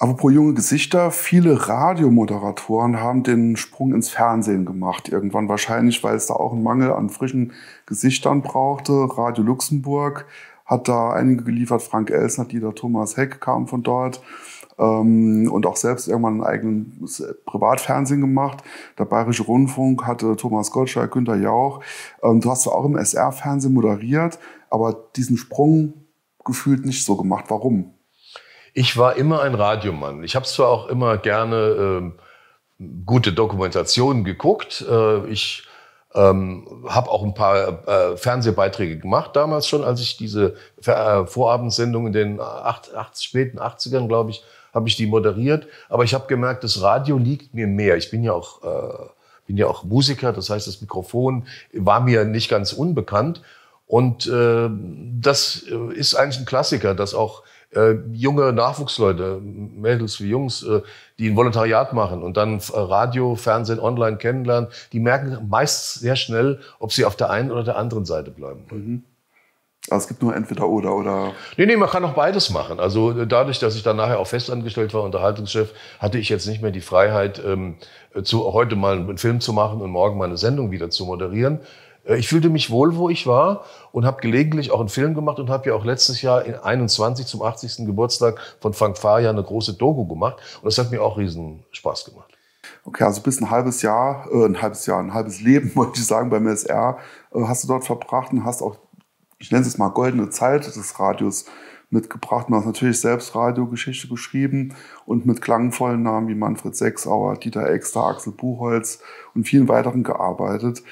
Apropos junge Gesichter, viele Radiomoderatoren haben den Sprung ins Fernsehen gemacht. Irgendwann wahrscheinlich, weil es da auch einen Mangel an frischen Gesichtern brauchte. Radio Luxemburg hat da einige geliefert. Frank Elsner, Dieter Thomas Heck kamen von dort. Ähm, und auch selbst irgendwann einen eigenen Privatfernsehen gemacht. Der Bayerische Rundfunk hatte Thomas Gottschalk, Günter Jauch. Ähm, du hast zwar auch im SR-Fernsehen moderiert, aber diesen Sprung gefühlt nicht so gemacht. Warum? Ich war immer ein Radiomann. Ich habe zwar auch immer gerne äh, gute Dokumentationen geguckt. Äh, ich ähm, habe auch ein paar äh, Fernsehbeiträge gemacht damals schon, als ich diese äh, Vorabendsendung in den acht, späten 80ern, glaube ich, habe ich die moderiert. Aber ich habe gemerkt, das Radio liegt mir mehr. Ich bin ja auch äh, bin ja auch Musiker, das heißt, das Mikrofon war mir nicht ganz unbekannt. Und äh, das äh, ist eigentlich ein Klassiker, dass auch äh, junge Nachwuchsleute, Mädels wie Jungs, äh, die ein Volontariat machen und dann äh, Radio, Fernsehen, Online kennenlernen, die merken meist sehr schnell, ob sie auf der einen oder der anderen Seite bleiben wollen. Mhm. Also es gibt nur entweder oder oder. Nee, nee, man kann auch beides machen. Also äh, dadurch, dass ich dann nachher auch festangestellt war, Unterhaltungschef, hatte ich jetzt nicht mehr die Freiheit, ähm, äh, zu, heute mal einen Film zu machen und morgen meine Sendung wieder zu moderieren. Äh, ich fühlte mich wohl, wo ich war und habe gelegentlich auch einen Film gemacht und habe ja auch letztes Jahr in 21 zum 80. Geburtstag von Frank Faria eine große Doku gemacht und das hat mir auch riesen Spaß gemacht. Okay, also bis ein halbes Jahr, äh, ein halbes Jahr, ein halbes Leben, wollte ich sagen, beim SR äh, hast du dort verbracht und hast auch, ich nenne es mal, goldene Zeit des Radios mitgebracht. Du hast natürlich selbst Radiogeschichte geschrieben und mit klangvollen Namen wie Manfred Sechsauer, Dieter Exter, Axel Buchholz und vielen weiteren gearbeitet.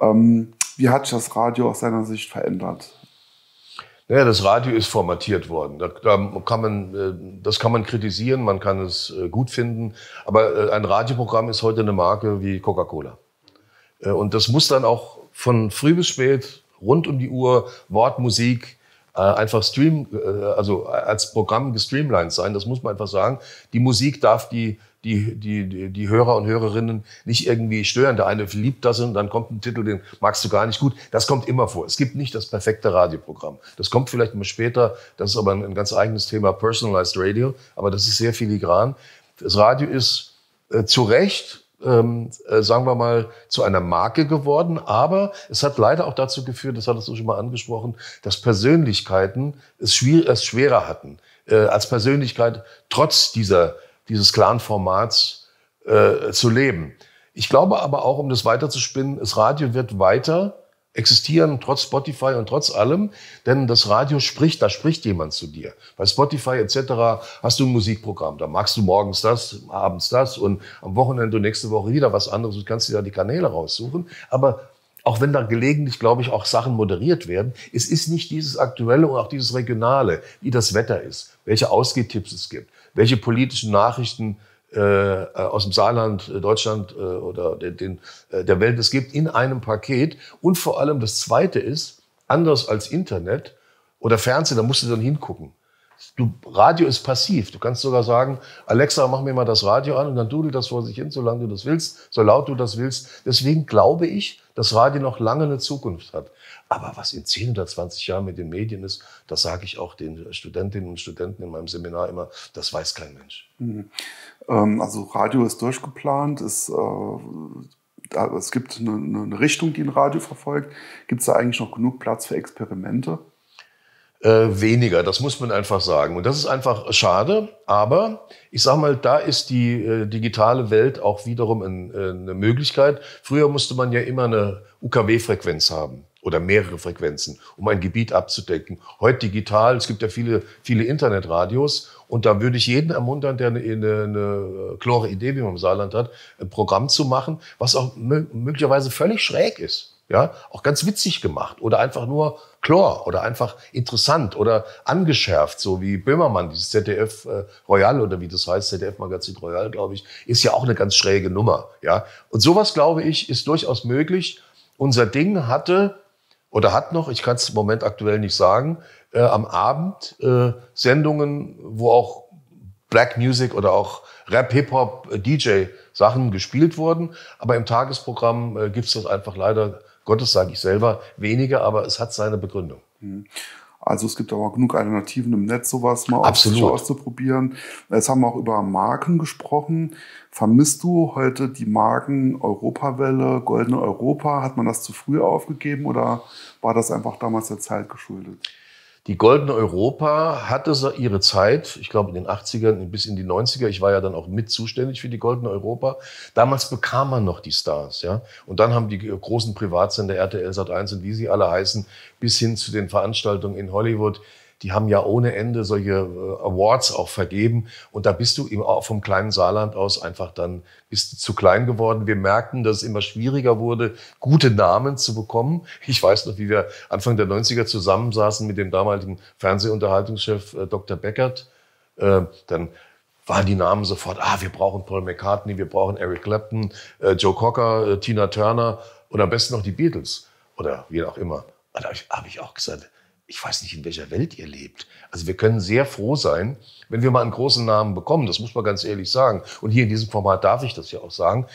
Ähm, wie hat sich das Radio aus seiner Sicht verändert? Naja, das Radio ist formatiert worden. Da, da, kann man, äh, das kann man kritisieren, man kann es äh, gut finden. Aber äh, ein Radioprogramm ist heute eine Marke wie Coca-Cola. Und das muss dann auch von früh bis spät, rund um die Uhr, Wortmusik, einfach stream, also als Programm gestreamlined sein. Das muss man einfach sagen. Die Musik darf die die, die, die Hörer und Hörerinnen nicht irgendwie stören. Der eine liebt das und dann kommt ein Titel, den magst du gar nicht gut. Das kommt immer vor. Es gibt nicht das perfekte Radioprogramm. Das kommt vielleicht mal später. Das ist aber ein, ein ganz eigenes Thema, Personalized Radio. Aber das ist sehr filigran. Das Radio ist äh, zu Recht ähm, äh, sagen wir mal, zu einer Marke geworden. Aber es hat leider auch dazu geführt, das hattest du schon mal angesprochen, dass Persönlichkeiten es, schwer, es schwerer hatten, äh, als Persönlichkeit trotz dieser dieses Clan-Formats äh, zu leben. Ich glaube aber auch, um das weiterzuspinnen, das Radio wird weiter existieren, trotz Spotify und trotz allem, denn das Radio spricht, da spricht jemand zu dir. Bei Spotify etc. hast du ein Musikprogramm, da magst du morgens das, abends das und am Wochenende und nächste Woche wieder was anderes und kannst dir da die Kanäle raussuchen. Aber auch wenn da gelegentlich, glaube ich, auch Sachen moderiert werden, es ist nicht dieses Aktuelle und auch dieses Regionale, wie das Wetter ist, welche Ausgehtipps es gibt, welche politischen Nachrichten äh, äh aus dem Saarland, äh, Deutschland äh, oder den, den, äh, der Welt es gibt, in einem Paket. Und vor allem das Zweite ist, anders als Internet oder Fernsehen, da musst du dann hingucken. Du, Radio ist passiv. Du kannst sogar sagen, Alexa, mach mir mal das Radio an und dann dudelt das vor sich hin, solange du das willst, so laut du das willst. Deswegen glaube ich, dass Radio noch lange eine Zukunft hat. Aber was in 10 oder 20 Jahren mit den Medien ist, das sage ich auch den Studentinnen und Studenten in meinem Seminar immer, das weiß kein Mensch. Mhm. Ähm, also Radio ist durchgeplant, ist, äh, es gibt eine, eine, Richtung, die ein Radio verfolgt. Gibt es da eigentlich noch genug Platz für Experimente? Äh, weniger, das muss man einfach sagen. Und das ist einfach schade, aber ich sage mal, da ist die äh, digitale Welt auch wiederum ein, äh, eine Möglichkeit. Früher musste man ja immer eine UKW-Frequenz haben oder mehrere Frequenzen, um ein Gebiet abzudecken. Heute digital, es gibt ja viele, viele Internetradios und da würde ich jeden ermuntern, der eine, eine, eine klare Idee, wie man im Saarland hat, ein Programm zu machen, was auch möglicherweise völlig schräg ist. Ja, auch ganz witzig gemacht oder einfach nur Chlor oder einfach interessant oder angeschärft, so wie Böhmermann, dieses ZDF äh, Royal oder wie das heißt, ZDF Magazin Royal, glaube ich, ist ja auch eine ganz schräge Nummer, ja. Und sowas, glaube ich, ist durchaus möglich. Unser Ding hatte oder hat noch, ich kann es im Moment aktuell nicht sagen, äh, am Abend äh, Sendungen, wo auch Black Music oder auch Rap, Hip-Hop, äh, DJ Sachen gespielt wurden. Aber im Tagesprogramm äh, gibt es das einfach leider, Gottes sage ich selber, weniger, aber es hat seine Begründung. Mhm. Also es gibt aber genug Alternativen im Netz, sowas mal Absolut. auszuprobieren. Jetzt haben wir auch über Marken gesprochen. Vermisst du heute die Marken Europawelle, Goldene Europa? Hat man das zu früh aufgegeben oder war das einfach damals der Zeit geschuldet? Die Goldene Europa hatte ihre Zeit, ich glaube in den 80ern bis in die 90er, ich war ja dann auch mit zuständig für die Goldene Europa. Damals bekam man noch die Stars, ja. Und dann haben die großen Privatsender RTL Sat 1 und wie sie alle heißen, bis hin zu den Veranstaltungen in Hollywood die haben ja ohne Ende solche äh, Awards auch vergeben. Und da bist du eben auch vom kleinen Saarland aus einfach dann bist zu klein geworden. Wir merkten, dass es immer schwieriger wurde, gute Namen zu bekommen. Ich weiß noch, wie wir Anfang der 90er zusammensaßen mit dem damaligen Fernsehunterhaltungschef äh, Dr. Beckert. Äh, dann waren die Namen sofort, ah, wir brauchen Paul McCartney, wir brauchen Eric Clapton, Joe Cocker, Tina Turner und am besten noch die Beatles oder wie auch immer. da habe ich auch gesagt, ich weiß nicht, in welcher Welt ihr lebt. Also wir können sehr froh sein, wenn wir mal einen großen Namen bekommen. Das muss man ganz ehrlich sagen. Und hier in diesem Format darf ich das ja auch sagen.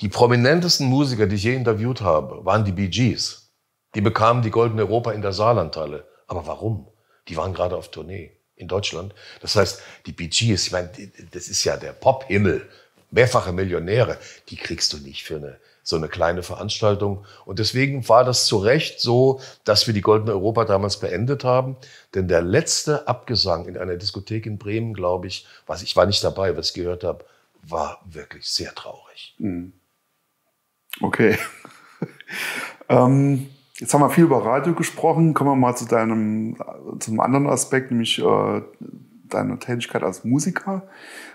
Die prominentesten Musiker, die ich je interviewt habe, waren die Bee Gees. Die bekamen die Goldene Europa in der Saarlandhalle. Aber warum? Die waren gerade auf Tournee in Deutschland. Das heißt, die Bee Gees, ich meine, das ist ja der Pop-Himmel. Mehrfache Millionäre, die kriegst du nicht für eine so eine kleine Veranstaltung. Und deswegen war das zu Recht so, dass wir die Goldene Europa damals beendet haben. Denn der letzte Abgesang in einer Diskothek in Bremen, glaube ich, was ich war nicht dabei, was ich gehört habe, war wirklich sehr traurig. Mhm. Okay. ähm, jetzt haben wir viel über Radio gesprochen. Kommen wir mal zu deinem, zum anderen Aspekt, nämlich äh, deiner Tätigkeit als Musiker.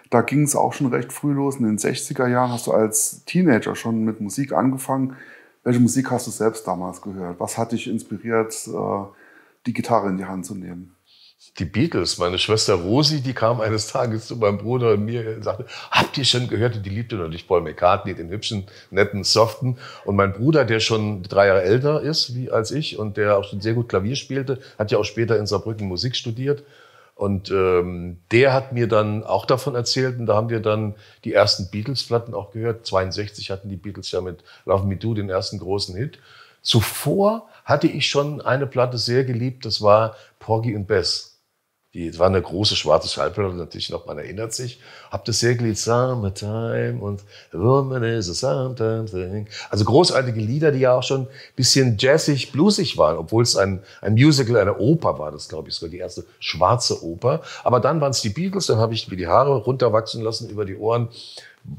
Da ging es auch schon recht früh los. In den 60er Jahren hast du als Teenager schon mit Musik angefangen. Welche Musik hast du selbst damals gehört? Was hat dich inspiriert, äh, die Gitarre in die Hand zu nehmen? die Beatles. Meine Schwester Rosi, die kam eines Tages zu meinem Bruder und mir und sagte, habt ihr schon gehört? Und Die liebte natürlich Paul McCartney, den hübschen, netten, soften. Und mein Bruder, der schon drei Jahre älter ist wie als ich und der auch schon sehr gut Klavier spielte, hat ja auch später in Saarbrücken Musik studiert und ähm, der hat mir dann auch davon erzählt und da haben wir dann die ersten Beatles-Platten auch gehört. 62 hatten die Beatles ja mit Love Me Do den ersten großen Hit. Zuvor hatte ich schon eine Platte sehr geliebt, das war Porgy und Bess. Die, das war eine große schwarze Schallplatte, natürlich noch, man erinnert sich. Hab das sehr geliebt Summertime und The Woman is a Summertime Thing. Also großartige Lieder, die ja auch schon ein bisschen jazzig, bluesig waren, obwohl es ein, ein Musical, eine Oper war, das glaube ich sogar die erste schwarze Oper. Aber dann waren es die Beatles, dann habe ich mir die Haare runterwachsen lassen über die Ohren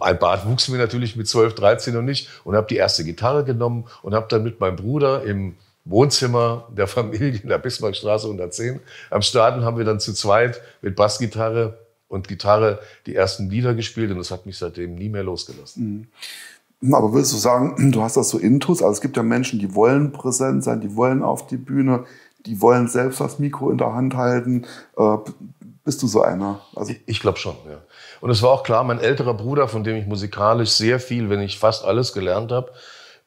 ein Bart wuchs mir natürlich mit 12, 13 und nicht und habe die erste Gitarre genommen und habe dann mit meinem Bruder im Wohnzimmer der Familie in der Bismarckstraße 110. Am Starten haben wir dann zu zweit mit Bassgitarre und Gitarre die ersten Lieder gespielt und das hat mich seitdem nie mehr losgelassen. Mhm. Hm, aber würdest du sagen, du hast das so intus? Also es gibt ja Menschen, die wollen präsent sein, die wollen auf die Bühne, die wollen selbst das Mikro in der Hand halten. Äh, bist du so einer? Also ich, ich glaube schon, ja. Und es war auch klar, mein älterer Bruder, von dem ich musikalisch sehr viel, wenn ich fast alles gelernt habe,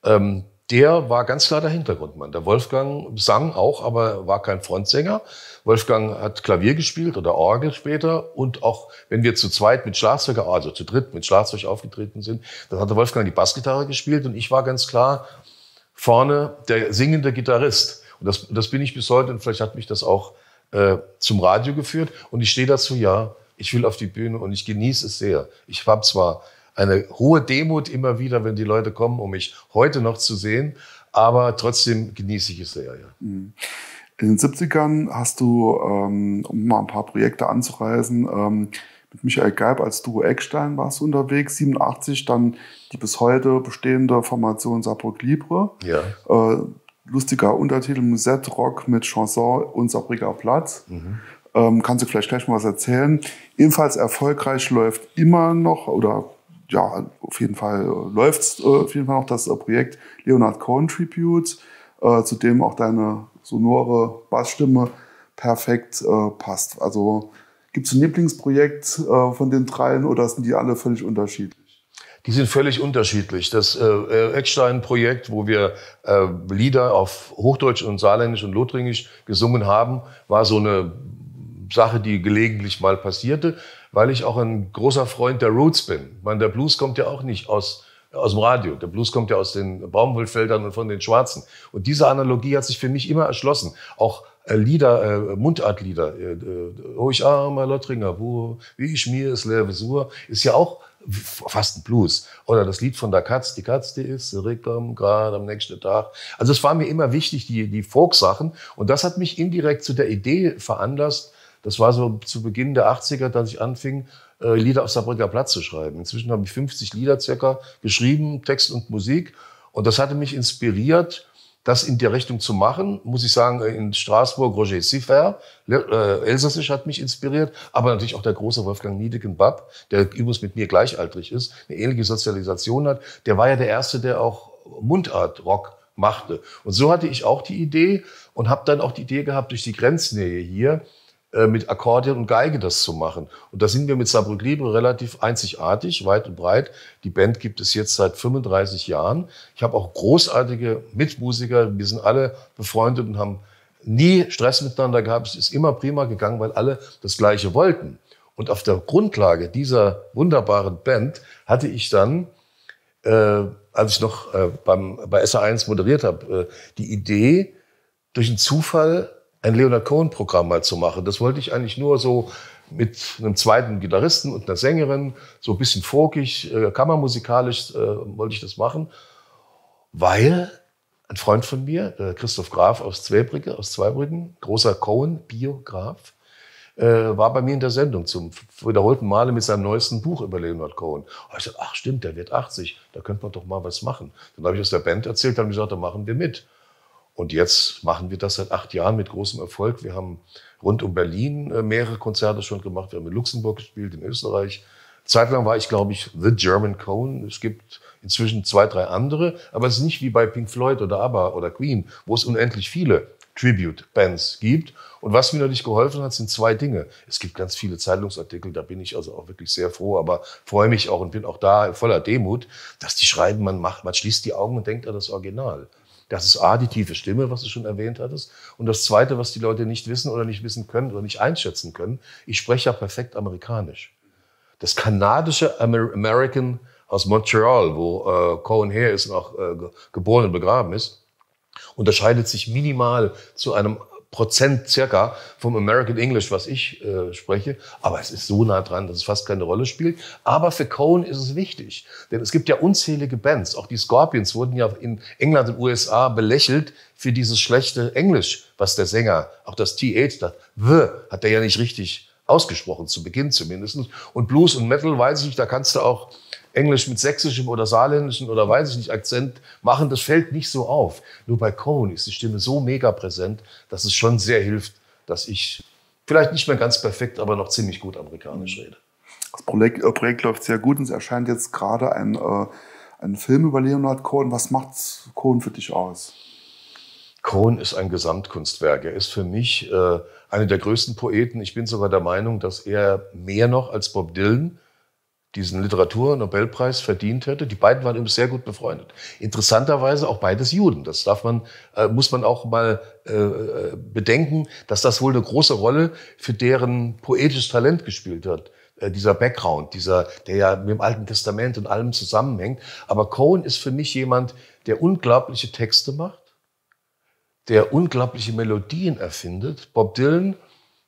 ähm, der war ganz klar der Hintergrundmann. Der Wolfgang sang auch, aber war kein Frontsänger. Wolfgang hat Klavier gespielt oder Orgel später und auch wenn wir zu zweit mit Schlagzeuger, also zu dritt mit Schlagzeug aufgetreten sind, dann hatte Wolfgang die Bassgitarre gespielt und ich war ganz klar vorne der singende Gitarrist. Und das, das bin ich bis heute und vielleicht hat mich das auch äh, zum Radio geführt und ich stehe dazu, ja, ich will auf die Bühne und ich genieße es sehr. Ich habe zwar eine hohe Demut immer wieder, wenn die Leute kommen, um mich heute noch zu sehen. Aber trotzdem genieße ich es sehr. Ja. Mhm. In den 70ern hast du, ähm, um mal ein paar Projekte anzureisen, ähm, mit Michael Geib als Duo Eckstein warst du unterwegs, 87 dann die bis heute bestehende Formation Saarbrück Libre. Ja. Äh, lustiger Untertitel Musette Rock mit Chanson und Saarbrücker Platz. Mhm. Ähm, kannst du vielleicht gleich mal was erzählen. Ebenfalls erfolgreich läuft immer noch oder ja, auf jeden Fall äh, läuft es äh, auf jeden Fall noch das äh, Projekt Leonard Cohen Tribute, zu dem auch deine sonore Bassstimme perfekt passt. Also gibt es ein Lieblingsprojekt von den dreien oder sind die alle völlig unterschiedlich? Die sind völlig unterschiedlich. Das äh, Eckstein-Projekt, wo wir äh, Lieder auf Hochdeutsch und Saarländisch und Lothringisch gesungen haben, war so eine Sache, die gelegentlich mal passierte, weil ich auch ein großer Freund der Roots bin. Ich meine, der Blues kommt ja auch nicht aus, aus dem Radio. Der Blues kommt ja aus den Baumwollfeldern und von den Schwarzen. Und diese Analogie hat sich für mich immer erschlossen. Auch äh, Lieder, äh, Mundartlieder, äh, Oh ich armer Lottringer, wo, wie ich mir es lebe, so, ist ja auch fast ein Blues. Oder das Lied von der Katz, die Katz, die ist zurückgekommen, gerade am nächsten Tag. Also es war mir immer wichtig, die, die Folksachen. Und das hat mich indirekt zu der Idee veranlasst, das war so zu Beginn der 80er, dass ich anfing, äh, Lieder auf Saarbrücker Platz zu schreiben. Inzwischen habe ich 50 Lieder circa geschrieben, Text und Musik. Und das hatte mich inspiriert, das in der Richtung zu machen, muss ich sagen, äh, in Straßburg Roger Siffer, äh, Elsassisch hat mich inspiriert, aber natürlich auch der große Wolfgang Niedeken-Bapp, der übrigens mit mir gleichaltrig ist, eine ähnliche Sozialisation hat, der war ja der Erste, der auch Mundart-Rock machte. Und so hatte ich auch die Idee und habe dann auch die Idee gehabt, durch die Grenznähe hier äh, mit Akkordeon und Geige das zu machen. Und da sind wir mit Saarbrück Libre relativ einzigartig, weit und breit. Die Band gibt es jetzt seit 35 Jahren. Ich habe auch großartige Mitmusiker. Wir sind alle befreundet und haben nie Stress miteinander gehabt. Es ist immer prima gegangen, weil alle das Gleiche wollten. Und auf der Grundlage dieser wunderbaren Band hatte ich dann, äh, als ich noch äh, beim, bei SA1 moderiert habe, äh, die Idee, durch einen Zufall ein Leonard Cohen-Programm mal zu machen. Das wollte ich eigentlich nur so mit einem zweiten Gitarristen und einer Sängerin, so ein bisschen folkig, äh, kammermusikalisch äh, wollte ich das machen, weil ein Freund von mir, äh, Christoph Graf aus Zweibrücke, aus Zweibrücken, großer Cohen-Biograf, äh, war bei mir in der Sendung zum wiederholten Male mit seinem neuesten Buch über Leonard Cohen. Und ich dachte, ach stimmt, der wird 80, da könnte man doch mal was machen. Dann habe ich aus der Band erzählt, haben gesagt, da machen wir mit. Und jetzt machen wir das seit acht Jahren mit großem Erfolg. Wir haben rund um Berlin äh, mehrere Konzerte schon gemacht. Wir haben in Luxemburg gespielt, in Österreich. Zeitlang war ich, glaube ich, The German Cone. Es gibt inzwischen zwei, drei andere. Aber es ist nicht wie bei Pink Floyd oder ABBA oder Queen, wo es unendlich viele Tribute-Bands gibt. Und was mir natürlich geholfen hat, sind zwei Dinge. Es gibt ganz viele Zeitungsartikel, da bin ich also auch wirklich sehr froh, aber freue mich auch und bin auch da voller Demut, dass die schreiben, man macht, man schließt die Augen und denkt an das Original. Das ist A, die tiefe Stimme, was du schon erwähnt hattest. Und das Zweite, was die Leute nicht wissen oder nicht wissen können oder nicht einschätzen können, ich spreche ja perfekt Amerikanisch. Das kanadische Amer American aus Montreal, wo äh, Cohen her ist und auch äh, geboren und begraben ist, unterscheidet sich minimal zu einem Prozent circa vom American English, was ich äh, spreche. Aber es ist so nah dran, dass es fast keine Rolle spielt. Aber für Cohen ist es wichtig, denn es gibt ja unzählige Bands. Auch die Scorpions wurden ja in England und USA belächelt für dieses schlechte Englisch, was der Sänger, auch das T8, das W, hat der ja nicht richtig ausgesprochen, zu Beginn zumindest. Und Blues und Metal, weiß ich, da kannst du auch Englisch mit sächsischem oder saarländischem oder weiß ich nicht Akzent machen, das fällt nicht so auf. Nur bei Cohen ist die Stimme so mega präsent, dass es schon sehr hilft, dass ich vielleicht nicht mehr ganz perfekt, aber noch ziemlich gut amerikanisch rede. Das Projekt, äh, Projekt läuft sehr gut und es erscheint jetzt gerade ein, äh, ein Film über Leonard Cohen. Was macht Cohen für dich aus? Cohen ist ein Gesamtkunstwerk. Er ist für mich äh, einer der größten Poeten. Ich bin sogar der Meinung, dass er mehr noch als Bob Dylan diesen Literaturnobelpreis verdient hätte. Die beiden waren eben sehr gut befreundet. Interessanterweise auch beides Juden. Das darf man, äh, muss man auch mal äh, äh, bedenken, dass das wohl eine große Rolle für deren poetisches Talent gespielt hat. Äh, dieser Background, dieser, der ja mit dem Alten Testament und allem zusammenhängt. Aber Cohen ist für mich jemand, der unglaubliche Texte macht, der unglaubliche Melodien erfindet. Bob Dylan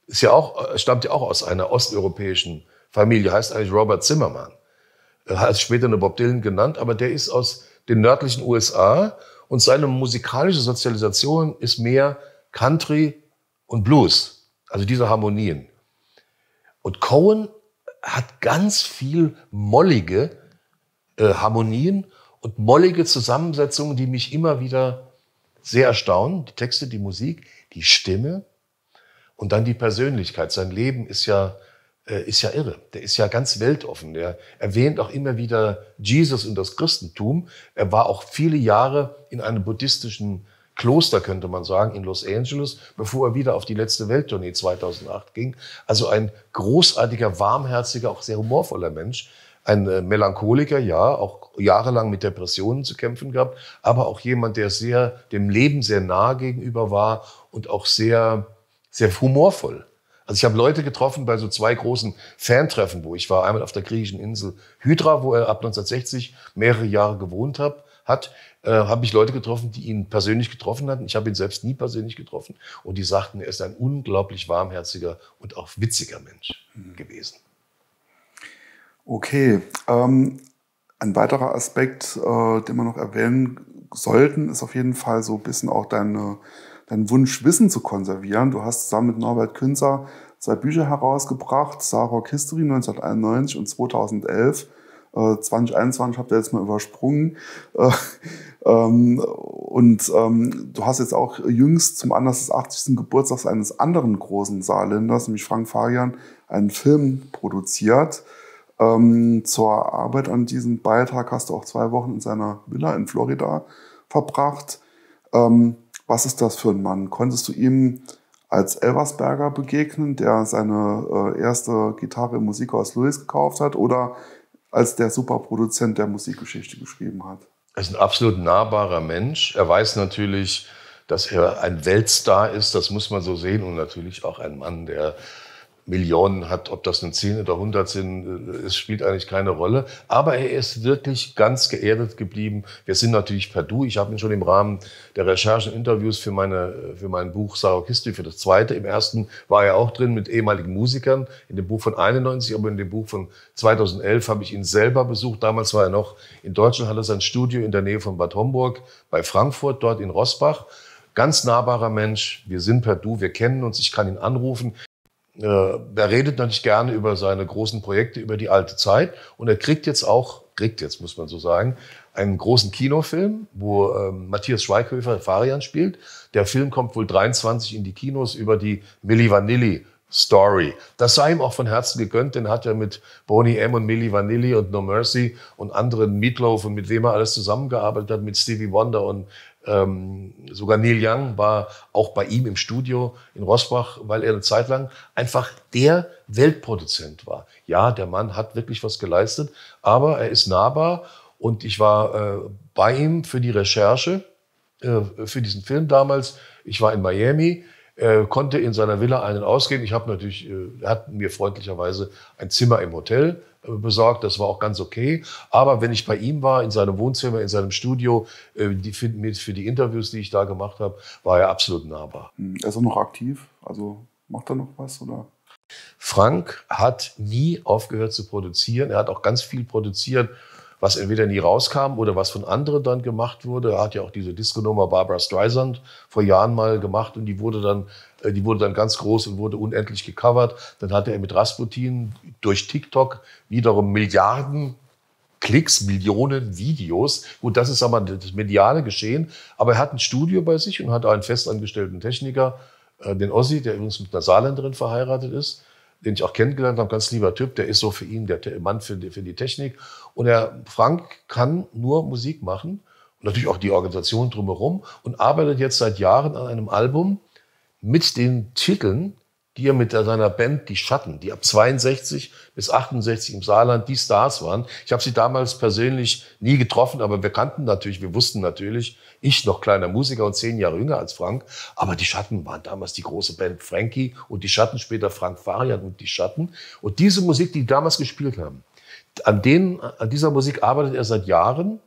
ist ja auch, äh, stammt ja auch aus einer osteuropäischen Familie, heißt eigentlich Robert Zimmermann. Er hat später eine Bob Dylan genannt, aber der ist aus den nördlichen USA und seine musikalische Sozialisation ist mehr Country und Blues, also diese Harmonien. Und Cohen hat ganz viel mollige äh, Harmonien und mollige Zusammensetzungen, die mich immer wieder sehr erstaunen. Die Texte, die Musik, die Stimme und dann die Persönlichkeit. Sein Leben ist ja äh, ist ja irre. Der ist ja ganz weltoffen. Er erwähnt auch immer wieder Jesus und das Christentum. Er war auch viele Jahre in einem buddhistischen Kloster, könnte man sagen, in Los Angeles, bevor er wieder auf die letzte Welttournee 2008 ging. Also ein großartiger, warmherziger, auch sehr humorvoller Mensch. Ein äh, Melancholiker, ja, auch jahrelang mit Depressionen zu kämpfen gehabt, aber auch jemand, der sehr dem Leben sehr nah gegenüber war und auch sehr, sehr humorvoll. Also ich habe Leute getroffen bei so zwei großen Fantreffen, wo ich war. Einmal auf der griechischen Insel Hydra, wo er ab 1960 mehrere Jahre gewohnt hat hat, äh, habe ich Leute getroffen, die ihn persönlich getroffen hatten. Ich habe ihn selbst nie persönlich getroffen. Und die sagten, er ist ein unglaublich warmherziger und auch witziger Mensch mhm. gewesen. Okay. Ähm, ein weiterer Aspekt, äh, den wir noch erwähnen sollten, ist auf jeden Fall so ein bisschen auch deine deinen Wunsch, Wissen zu konservieren. Du hast zusammen mit Norbert Künzer zwei Bücher herausgebracht, Sarok History 1991 und 2011. Äh, 2021 habt ihr jetzt mal übersprungen. Äh, ähm, und ähm, du hast jetzt auch jüngst zum Anlass des 80. Geburtstags eines anderen großen Saarländers, nämlich Frank Farian, einen Film produziert. Ähm, zur Arbeit an diesem Beitrag hast du auch zwei Wochen in seiner Villa in Florida verbracht. Ähm, was ist das für ein Mann? Konntest du ihm als Elversberger begegnen, der seine äh, erste Gitarre im Musikhaus Louis gekauft hat, oder als der Superproduzent, der Musikgeschichte geschrieben hat? Er ist ein absolut nahbarer Mensch. Er weiß natürlich, dass er ein Weltstar ist, das muss man so sehen, und natürlich auch ein Mann, der Millionen hat, ob das nun 10 oder 100 sind, äh, es spielt eigentlich keine Rolle. Aber er ist wirklich ganz geerdet geblieben. Wir sind natürlich per Du. Ich habe ihn schon im Rahmen der Recherchen, Interviews für, meine, äh, für mein Buch Sarah für das zweite. Im ersten war er auch drin mit ehemaligen Musikern, in dem Buch von 91, aber in dem Buch von 2011 habe ich ihn selber besucht. Damals war er noch in Deutschland, hatte sein Studio in der Nähe von Bad Homburg bei Frankfurt, dort in Rossbach ganz nahbarer Mensch. Wir sind per Du, wir kennen uns, ich kann ihn anrufen. Äh, er redet natürlich gerne über seine großen Projekte, über die alte Zeit. Und er kriegt jetzt auch, kriegt jetzt, muss man so sagen, einen großen Kinofilm, wo äh, Matthias Schweighöfer Farian spielt. Der Film kommt wohl 23 in die Kinos über die Milli Vanilli Story. Das sei ihm auch von Herzen gegönnt, denn er hat ja mit Boney M. und Milli Vanilli und No Mercy und anderen Meatloaf und mit wem er alles zusammengearbeitet hat, mit Stevie Wonder und ähm, sogar Neil Young war auch bei ihm im Studio in Rosbach, weil er eine Zeit lang einfach der Weltproduzent war. Ja, der Mann hat wirklich was geleistet, aber er ist nahbar und ich war äh, bei ihm für die Recherche äh, für diesen Film damals. Ich war in Miami er konnte in seiner Villa einen ausgehen. Ich habe natürlich, äh, er hat mir freundlicherweise ein Zimmer im Hotel äh, besorgt, das war auch ganz okay. Aber wenn ich bei ihm war, in seinem Wohnzimmer, in seinem Studio, äh, die, für, mit, für die Interviews, die ich da gemacht habe, war er absolut nahbar. Hm, er ist auch noch aktiv, also macht er noch was oder? Frank hat nie aufgehört zu produzieren. Er hat auch ganz viel produziert was entweder nie rauskam oder was von anderen dann gemacht wurde. Er hat ja auch diese Disco-Nummer Barbara Streisand vor Jahren mal gemacht und die wurde dann, äh, die wurde dann ganz groß und wurde unendlich gecovert. Dann hatte er mit Rasputin durch TikTok wiederum Milliarden Klicks, Millionen Videos. Gut, das ist aber das mediale Geschehen. Aber er hat ein Studio bei sich und hat einen festangestellten Techniker, äh, den Ossi, der übrigens mit einer Saarländerin verheiratet ist den ich auch kennengelernt habe, ganz lieber Typ, der ist so für ihn der Mann für die, für die Technik. Und der Frank kann nur Musik machen und natürlich auch die Organisation drumherum und arbeitet jetzt seit Jahren an einem Album mit den Titeln die er mit seiner Band Die Schatten, die ab 62 bis 68 im Saarland die Stars waren. Ich habe sie damals persönlich nie getroffen, aber wir kannten natürlich, wir wussten natürlich, ich noch kleiner Musiker und zehn Jahre jünger als Frank, aber Die Schatten waren damals die große Band Frankie und Die Schatten später Frank Farian und Die Schatten. Und diese Musik, die, die damals gespielt haben, an, denen, an dieser Musik arbeitet er seit Jahren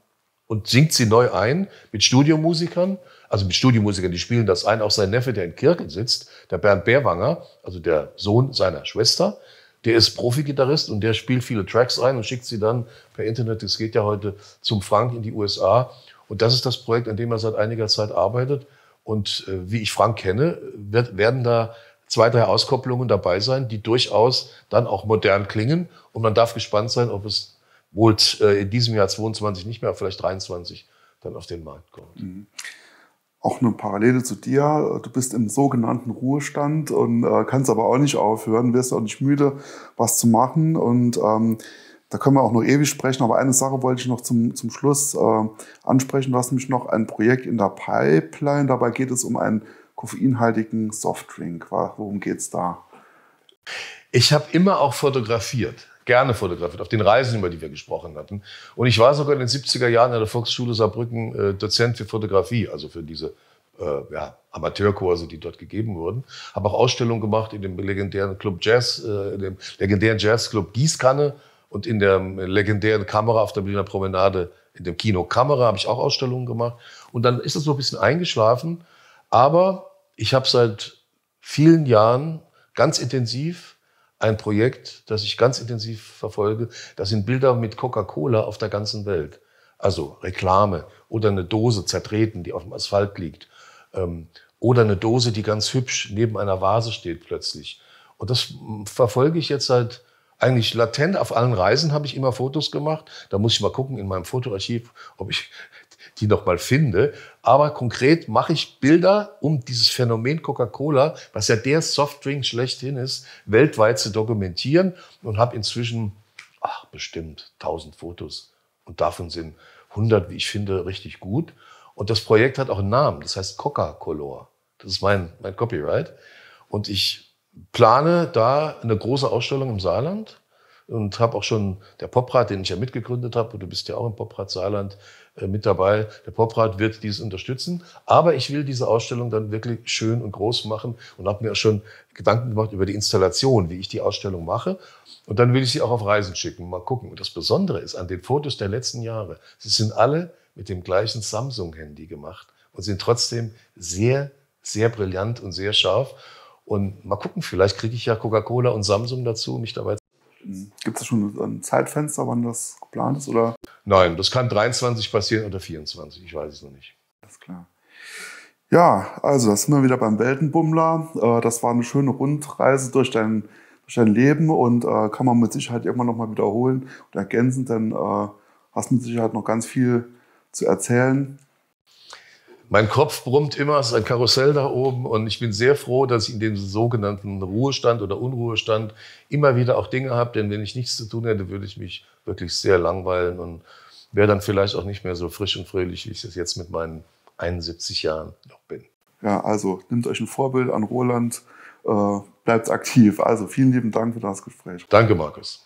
und singt sie neu ein mit Studiomusikern also mit Studiomusikern, die spielen das ein. Auch sein Neffe, der in Kirken sitzt, der Bernd Bärwanger, also der Sohn seiner Schwester, der ist Profi-Gitarrist und der spielt viele Tracks ein und schickt sie dann per Internet, das geht ja heute, zum Frank in die USA. Und das ist das Projekt, an dem er seit einiger Zeit arbeitet. Und äh, wie ich Frank kenne, wird, werden da zwei, drei Auskopplungen dabei sein, die durchaus dann auch modern klingen. Und man darf gespannt sein, ob es wohl äh, in diesem Jahr 22 nicht mehr, vielleicht 23 dann auf den Markt kommt. Mhm auch eine Parallele zu dir. Du bist im sogenannten Ruhestand und äh, kannst aber auch nicht aufhören, wirst auch nicht müde, was zu machen. Und ähm, da können wir auch noch ewig sprechen. Aber eine Sache wollte ich noch zum, zum Schluss äh, ansprechen. Du hast nämlich noch ein Projekt in der Pipeline. Dabei geht es um einen koffeinhaltigen Softdrink. Worum geht es da? Ich habe immer auch fotografiert gerne fotografiert, auf den Reisen, über die wir gesprochen hatten. Und ich war sogar in den 70er Jahren an der Volksschule Saarbrücken äh, Dozent für Fotografie, also für diese äh, ja, Amateurkurse, die dort gegeben wurden. Habe auch Ausstellungen gemacht in dem legendären Club Jazz, äh, dem legendären Jazzclub Gießkanne und in der äh, legendären Kamera auf der Berliner Promenade, in dem Kino Kamera, habe ich auch Ausstellungen gemacht. Und dann ist es so ein bisschen eingeschlafen. Aber ich habe seit vielen Jahren ganz intensiv ein Projekt, das ich ganz intensiv verfolge. Das sind Bilder mit Coca-Cola auf der ganzen Welt. Also Reklame oder eine Dose zertreten, die auf dem Asphalt liegt. Ähm, oder eine Dose, die ganz hübsch neben einer Vase steht plötzlich. Und das verfolge ich jetzt seit eigentlich latent auf allen Reisen habe ich immer Fotos gemacht. Da muss ich mal gucken in meinem Fotoarchiv, ob ich die nochmal finde. Aber konkret mache ich Bilder, um dieses Phänomen Coca-Cola, was ja der Softdrink schlechthin ist, weltweit zu dokumentieren und habe inzwischen, ach, bestimmt 1000 Fotos. Und davon sind 100, wie ich finde, richtig gut. Und das Projekt hat auch einen Namen, das heißt Coca-Color. Das ist mein, mein Copyright. Und ich plane da eine große Ausstellung im Saarland und habe auch schon der Poprat, den ich ja mitgegründet habe, und du bist ja auch im Poprat Saarland, äh, mit dabei. Der Poprat wird dies unterstützen. Aber ich will diese Ausstellung dann wirklich schön und groß machen und habe mir auch schon Gedanken gemacht über die Installation, wie ich die Ausstellung mache. Und dann will ich sie auch auf Reisen schicken. Mal gucken. Und das Besondere ist an den Fotos der letzten Jahre, sie sind alle mit dem gleichen Samsung-Handy gemacht und sind trotzdem sehr, sehr brillant und sehr scharf. Und mal gucken, vielleicht kriege ich ja Coca-Cola und Samsung dazu, mich dabei Mhm. Gibt es schon ein Zeitfenster, wann das geplant ist? Oder? Nein, das kann 23 passieren oder 24, ich weiß es noch nicht. Alles klar. Ja, also das sind wir wieder beim Weltenbummler. Äh, das war eine schöne Rundreise durch dein, durch dein Leben und äh, kann man mit Sicherheit irgendwann nochmal wiederholen und ergänzen, denn äh, hast mit Sicherheit noch ganz viel zu erzählen. Mein Kopf brummt immer, es ist ein Karussell da oben und ich bin sehr froh, dass ich in dem sogenannten Ruhestand oder Unruhestand immer wieder auch Dinge habe, denn wenn ich nichts zu tun hätte, würde ich mich wirklich sehr langweilen und wäre dann vielleicht auch nicht mehr so frisch und fröhlich, wie ich es jetzt mit meinen 71 Jahren noch bin. Ja, also nehmt euch ein Vorbild an Roland, äh, bleibt aktiv. Also vielen lieben Dank für das Gespräch. Danke, Markus.